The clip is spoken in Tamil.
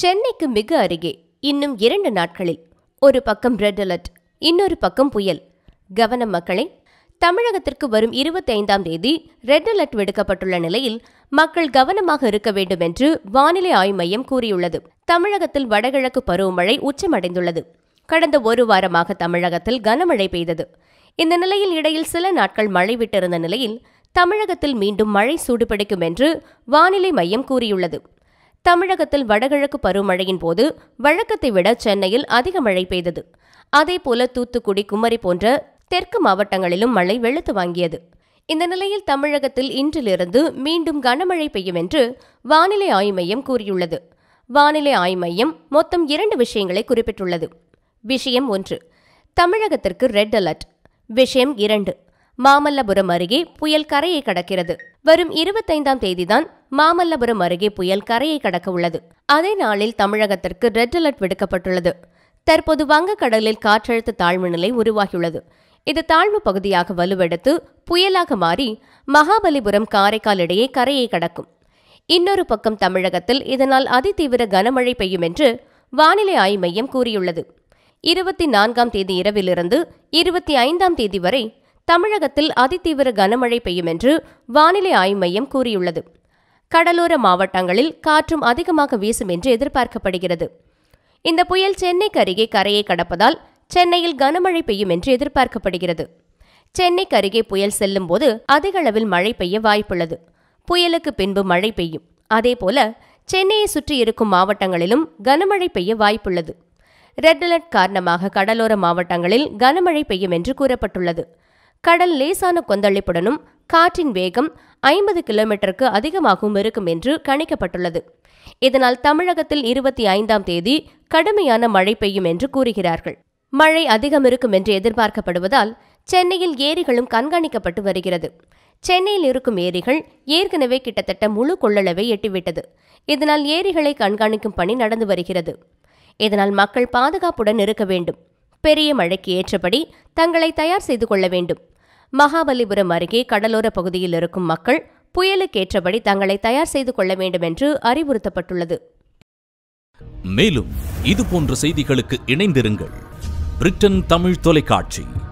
சென்னைக்கு மிக அருகே இன்னும் இரண்டு நாட்களில் ஒரு பக்கம் ரெட் அலர்ட் இன்னொரு பக்கம் புயல் கவனம் மக்களை தமிழகத்திற்கு வரும் இருபத்தி ஐந்தாம் தேதி ரெட் அலர்ட் விடுக்கப்பட்டுள்ள நிலையில் மக்கள் கவனமாக இருக்க வேண்டும் என்று வானிலை ஆய்வு மையம் கூறியுள்ளது தமிழகத்தில் வடகிழக்கு பருவமழை உச்சமடைந்துள்ளது கடந்த ஒரு வாரமாக தமிழகத்தில் கனமழை பெய்தது இந்த நிலையில் இடையில் சில நாட்கள் மழை விட்டிருந்த நிலையில் தமிழகத்தில் மீண்டும் மழை சூடுபிடிக்கும் என்று வானிலை மையம் கூறியுள்ளது தமிழகத்தில் வடகிழக்கு பருவமழையின் போது வழக்கத்தை விட சென்னையில் அதிக மழை பெய்தது அதேபோல தூத்துக்குடி குமரி போன்ற தெற்கு மாவட்டங்களிலும் மழை வெளுத்து வாங்கியது இந்த நிலையில் தமிழகத்தில் இன்றிலிருந்து மீண்டும் கனமழை பெய்யும் என்று வானிலை ஆய்வு மையம் கூறியுள்ளது வானிலை ஆய்வு மையம் மொத்தம் இரண்டு விஷயங்களை குறிப்பிட்டுள்ளது விஷயம் ஒன்று தமிழகத்திற்கு ரெட் அலர்ட் விஷயம் இரண்டு மாமல்லபுரம் அருகே புயல் கரையை கடக்கிறது வரும் இருபத்தைந்தாம் தேதிதான் மாமல்லபுரம் அருகே புயல் கரையை கடக்க உள்ளது அதே நாளில் தமிழகத்திற்கு ரெட் அலர்ட் விடுக்கப்பட்டுள்ளது தற்போது வங்கக்கடலில் காற்றழுத்த தாழ்வு நிலை உருவாகியுள்ளது இது தாழ்வு பகுதியாக வலுவெடுத்து புயலாக மாறி மகாபலிபுரம் காரைக்கால் இடையே கரையை கடக்கும் இன்னொரு பக்கம் தமிழகத்தில் இதனால் அதிதீவிர கனமழை பெய்யும் என்று வானிலை ஆய்வு மையம் கூறியுள்ளது இருபத்தி நான்காம் தேதி இரவிலிருந்து இருபத்தி ஐந்தாம் தேதி வரை தமிழகத்தில் அதிதீவிர கனமழை பெய்யும் என்று வானிலை ஆய்வு மையம் கூறியுள்ளது கடலோர மாவட்டங்களில் காற்றும் அதிகமாக வீசும் என்று எதிர்பார்க்கப்படுகிறது இந்த புயல் சென்னைக்கு அருகே கரையை கடப்பதால் சென்னையில் கனமழை பெய்யும் என்று எதிர்பார்க்கப்படுகிறது சென்னைக்கு அருகே புயல் செல்லும் போது அதிக அளவில் மழை பெய்ய வாய்ப்புள்ளது புயலுக்கு பின்பு மழை பெய்யும் அதேபோல சென்னையை சுற்றி இருக்கும் மாவட்டங்களிலும் கனமழை பெய்ய வாய்ப்புள்ளது ரெட் அலர்ட் காரணமாக கடலோர மாவட்டங்களில் கனமழை பெய்யும் என்று கூறப்பட்டுள்ளது கடல் லேசான கொந்தளிப்புடனும் காற்றின் வேகம் ஐம்பது கிலோமீட்டருக்கு அதிகமாகவும் இருக்கும் என்று கணிக்கப்பட்டுள்ளது இதனால் தமிழகத்தில் இருபத்தி ஐந்தாம் தேதி கடுமையான மழை பெய்யும் என்று கூறுகிறார்கள் மழை அதிகம் இருக்கும் என்று எதிர்பார்க்கப்படுவதால் சென்னையில் ஏரிகளும் கண்காணிக்கப்பட்டு வருகிறது சென்னையில் இருக்கும் ஏரிகள் ஏற்கனவே கிட்டத்தட்ட முழு கொள்ளளவை எட்டிவிட்டது இதனால் ஏரிகளை கண்காணிக்கும் பணி நடந்து வருகிறது இதனால் மக்கள் பாதுகாப்புடன் இருக்க வேண்டும் பெரிய மழைக்கு ஏற்றபடி தங்களை தயார் செய்து கொள்ள வேண்டும் மகாபலிபுரம் அருகே கடலோர பகுதியில் இருக்கும் மக்கள் புயலுக்கேற்றபடி தங்களை தயார் செய்து கொள்ள வேண்டும் என்று அறிவுறுத்தப்பட்டுள்ளது மேலும் இது போன்ற செய்திகளுக்கு இணைந்திருங்கள் பிரிட்டன் தமிழ் தொலைக்காட்சி